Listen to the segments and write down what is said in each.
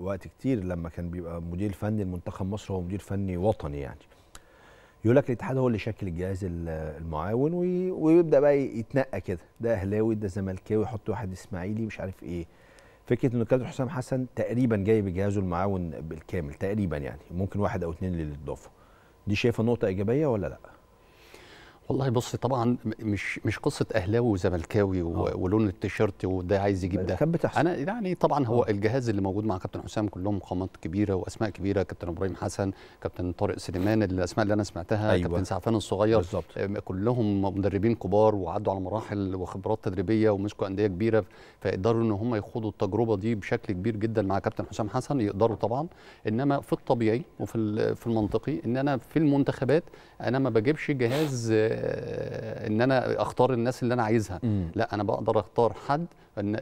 وقت كتير لما كان بيبقى مدير فني لمنتخب مصر هو مدير فني وطني يعني يقول لك الاتحاد هو اللي شكل الجهاز المعاون ويبدا بقى يتنقى كده ده اهلاوي ده زملكاوي يحط واحد اسماعيلي مش عارف ايه فكره انه الكابتن حسام حسن تقريبا جاي بجهازه المعاون بالكامل تقريبا يعني ممكن واحد او اثنين يتضافوا دي شايفه نقطه ايجابيه ولا لا؟ والله بص طبعا مش مش قصه اهلاوي وزملكاوي آه. ولون التيشيرت وده عايز يجيب ده انا يعني طبعا هو أوه. الجهاز اللي موجود مع كابتن حسام كلهم قامات كبيره واسماء كبيره كابتن ابراهيم حسن كابتن طارق سليمان الاسماء اللي انا سمعتها أيوة. كابتن سعفان الصغير بالزبط. آه، كلهم مدربين كبار وعدوا على مراحل وخبرات تدريبيه ومسكوا انديه كبيره فيقدروا ان هم يخوضوا التجربه دي بشكل كبير جدا مع كابتن حسام حسن يقدروا طبعا انما في الطبيعي وفي في المنطقي ان انا في المنتخبات انا ما بجيبش جهاز آه، ان انا اختار الناس اللي انا عايزها مم. لا انا بقدر اختار حد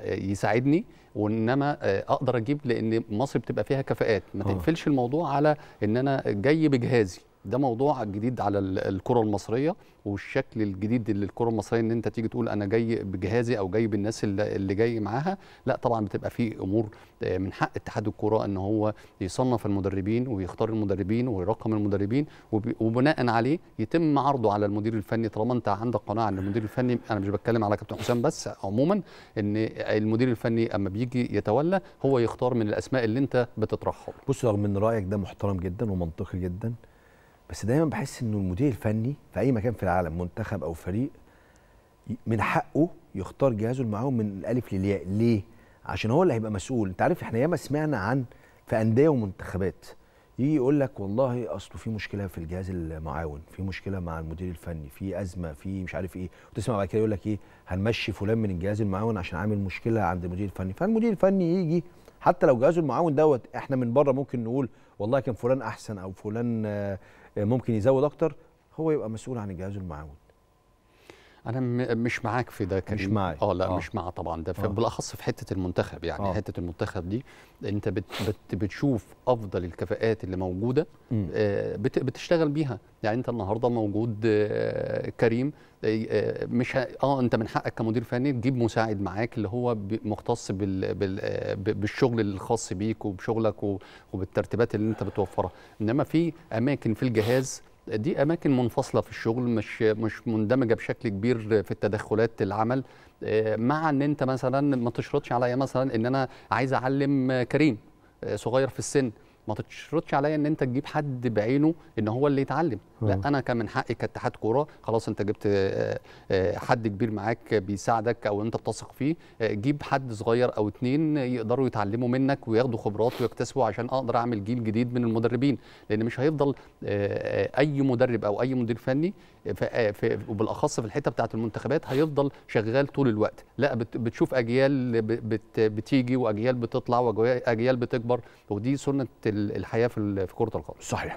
يساعدني وانما آه، اقدر اجيب لان مصر بتبقى فيها كفاءات ما آه. تقفلش الموضوع على ان انا جاي بجهازي ده موضوع جديد على الكره المصريه والشكل الجديد للكره المصريه ان انت تيجي تقول انا جاي بجهازي او جاي بالناس اللي جاي معاها لا طبعا بتبقى في امور آه، من حق اتحاد الكره ان هو يصنف المدربين ويختار المدربين ويرقم المدربين وبناء عليه يتم عرضه على المدير الفني طالما انت عندك قناعه ان المدير الفني انا مش بتكلم على كابتن حسام بس عموما ان المدير الفني اما بيجي يتولى هو يختار من الاسماء اللي انت بتطرحها بص رغم ان رايك ده محترم جدا ومنطقي جدا بس دايما بحس انه المدير الفني في اي مكان في العالم منتخب او فريق من حقه يختار جهازه المعاون من الالف للياء ليه عشان هو اللي هيبقى مسؤول انت عارف احنا ياما سمعنا عن في انديه ومنتخبات يجي يقول لك والله اصله في مشكله في الجهاز المعاون في مشكله مع المدير الفني في ازمه في مش عارف ايه وتسمع بعد كده يقول لك ايه هنمشي فلان من الجهاز المعاون عشان عامل مشكله عند المدير الفني فالمدير الفني يجي حتى لو جهازه المعاون دوت احنا من بره ممكن نقول والله كان فلان احسن او فلان آه، ممكن يزود اكتر هو يبقى مسؤول عن الجهاز المعاون انا مش معاك في ده كريم مش معاي اه لا أوه. مش مع طبعا ده آه. بالاخص في حته المنتخب يعني أوه. حته المنتخب دي انت بت بت بتشوف افضل الكفاءات اللي موجوده آه بت بتشتغل بيها يعني انت النهارده موجود آه كريم آه، مش اه انت من حقك كمدير فني تجيب مساعد معاك اللي هو مختص بال بال آه، بالشغل الخاص بيك وبشغلك وبالترتيبات اللي انت بتوفرها انما في اماكن في الجهاز دي اماكن منفصله في الشغل مش مش مندمجه بشكل كبير في التدخلات العمل آه، مع ان انت مثلا ما تشرطش عليا مثلا ان انا عايز اعلم كريم آه، صغير في السن ما تشرطش عليا ان انت تجيب حد بعينه ان هو اللي يتعلم لا انا كان من حقي كاتحاد كوره خلاص انت جبت آه، آه، حد كبير معاك بيساعدك او انت بتثق فيه آه، جيب حد صغير او اتنين يقدروا يتعلموا منك وياخدوا خبرات ويكتسبوا عشان اقدر اعمل جيل جديد من المدربين لان مش هيفضل اي مدرب او اي مدير فني وبالاخص في الحته بتاعه المنتخبات هيفضل شغال طول الوقت لا بتشوف اجيال بتيجي واجيال بتطلع واجيال بتكبر ودي سنه الحياه في كره القدم صحيح